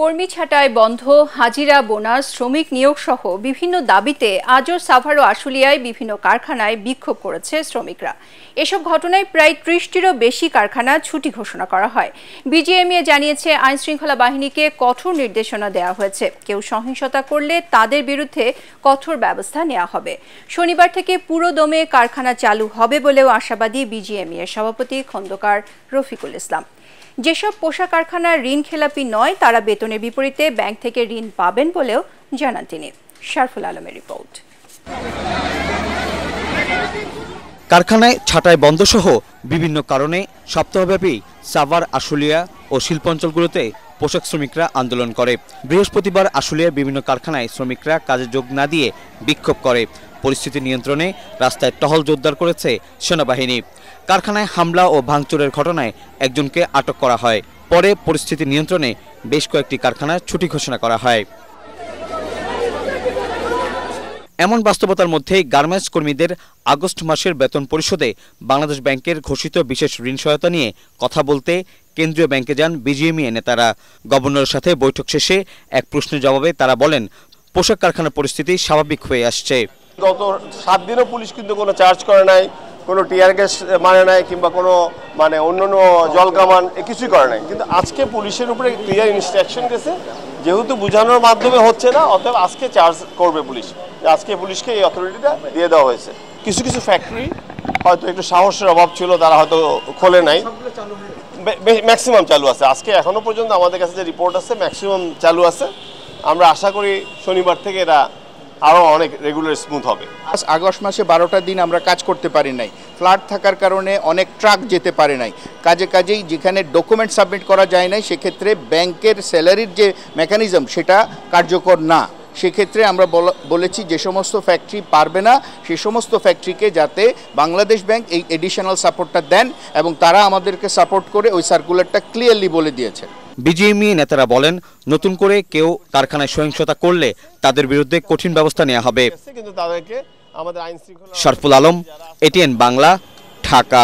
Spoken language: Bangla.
কর্মী ছাঁটাই বন্ধ হাজিরা বোনাস শ্রমিক নিয়োগ সহ বিভিন্ন দাবিতে আজও সাভার ও আশুলিয়ায় বিভিন্ন কারখানায় বিক্ষোভ করেছে শ্রমিকরা এসব ঘটনায় প্রায় ত্রিশটিরও বেশি কারখানা ছুটি ঘোষণা করা হয় বিজিএমইএ জানিয়েছে আইন শৃঙ্খলা বাহিনীকে কঠোর নির্দেশনা দেওয়া হয়েছে কেউ সহিংসতা করলে তাদের বিরুদ্ধে কঠোর ব্যবস্থা নেওয়া হবে শনিবার থেকে পুরো দমে কারখানা চালু হবে বলেও আশাবাদী বিজিএমইএ সভাপতি খন্দকার রফিকুল ইসলাম যেসব পোশাক কারখানা ঋণ খেলাপি নয় তারা বেতনের বিপরীতে ব্যাংক থেকে ঋণ পাবেন বলেও জানান তিনি শারফুল আলমের রিপোর্ট কারখানায় ছাটাই সহ বিভিন্ন কারণে সপ্তাহব্যাপী সাভার আশুলিয়া ও শিল্পাঞ্চলগুলোতে পোশাক শ্রমিকরা আন্দোলন করে বৃহস্পতিবার আশুলিয়ার বিভিন্ন কারখানায় শ্রমিকরা কাজে যোগ না দিয়ে বিক্ষোভ করে পরিস্থিতি নিয়ন্ত্রণে রাস্তায় টহল জোরদার করেছে সেনাবাহিনী কারখানায় হামলা ও ভাঙচুরের ঘটনায় একজনকে আটক করা হয় পরে পরিস্থিতি নিয়ন্ত্রণে বেশ কয়েকটি কারখানা ছুটি ঘোষণা করা হয় এমন বাস্তবতার মধ্যেই গার্মেন্টস কর্মীদের আগস্ট মাসের বেতন পরিশোধে বাংলাদেশ ব্যাংকের ঘোষিত বিশেষ ঋণ সহায়তা নিয়ে কথা বলতে কেন্দ্রীয় ব্যাংকে যান বিজিএমইএ নেতারা গভর্নরের সাথে বৈঠক শেষে এক প্রশ্নের জবাবে তারা বলেন পোশাক কারখানার পরিস্থিতি স্বাভাবিক হয়ে আসছে গত সাত দিনও পুলিশ কিন্তু কোনো চার্জ করে নাই কোনো টিয়ার গ্যাস মানে নাই কিংবা কোনো মানে অন্য অন্য জল কামান কিছুই করে নাই কিন্তু আজকে পুলিশের উপরে ক্লিয়ার ইনস্ট্রাকশন গেছে যেহেতু বোঝানোর মাধ্যমে হচ্ছে না অতএব আজকে চার্জ করবে পুলিশ আজকে পুলিশকে এই অথরিটিটা দিয়ে দেওয়া হয়েছে কিছু কিছু ফ্যাক্টরি হয়তো একটু সাহসের অভাব ছিল তারা হয়তো খোলে নাই ম্যাক্সিমাম চালু আছে আজকে এখনও পর্যন্ত আমাদের কাছে যে রিপোর্ট আছে ম্যাক্সিমাম চালু আছে আমরা আশা করি শনিবার থেকে এরা আরও অনেক রেগুলার স্মুথ হবে আগস্ট মাসে বারোটা দিন আমরা কাজ করতে পারি নাই ফ্লাট থাকার কারণে অনেক ট্রাক যেতে পারে নাই কাজে কাজেই যেখানে ডকুমেন্ট সাবমিট করা যায় নাই সেক্ষেত্রে ব্যাংকের স্যালারির যে মেকানিজম সেটা কার্যকর না সেক্ষেত্রে আমরা বলেছি যে সমস্ত ফ্যাক্টরি পারবে না সে সমস্ত ফ্যাক্টরিকে যাতে বাংলাদেশ ব্যাংক এই এডিশনাল সাপোর্টটা দেন এবং তারা আমাদেরকে সাপোর্ট করে ওই সার্কুলারটা ক্লিয়ারলি বলে দিয়েছেন বিজিএমইএ নেতারা বলেন নতুন করে কেউ কারখানায় সহিংসতা করলে তাদের বিরুদ্ধে কঠিন ব্যবস্থা নেওয়া হবে শরফুল আলম এটিএন বাংলা ঢাকা